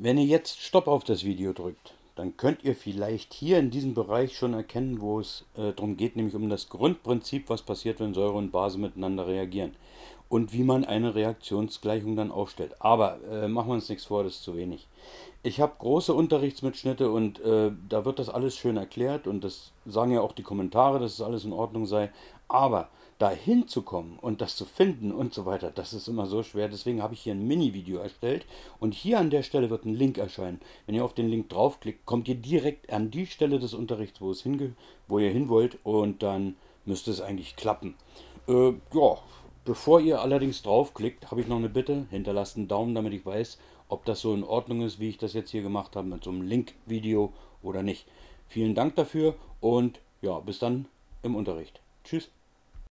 Wenn ihr jetzt Stopp auf das Video drückt, dann könnt ihr vielleicht hier in diesem Bereich schon erkennen, wo es äh, darum geht, nämlich um das Grundprinzip, was passiert, wenn Säure und Base miteinander reagieren und wie man eine Reaktionsgleichung dann aufstellt. Aber äh, machen wir uns nichts vor, das ist zu wenig. Ich habe große Unterrichtsmitschnitte und äh, da wird das alles schön erklärt und das sagen ja auch die Kommentare, dass es alles in Ordnung sei. Aber da hinzukommen und das zu finden und so weiter, das ist immer so schwer. Deswegen habe ich hier ein Mini-Video erstellt und hier an der Stelle wird ein Link erscheinen. Wenn ihr auf den Link draufklickt, kommt ihr direkt an die Stelle des Unterrichts, wo, es hinge wo ihr hin wollt und dann müsste es eigentlich klappen. Äh, ja, Bevor ihr allerdings draufklickt, habe ich noch eine Bitte. Hinterlasst einen Daumen, damit ich weiß, ob das so in Ordnung ist, wie ich das jetzt hier gemacht habe, mit so einem Link-Video oder nicht. Vielen Dank dafür und ja, bis dann im Unterricht. Tschüss.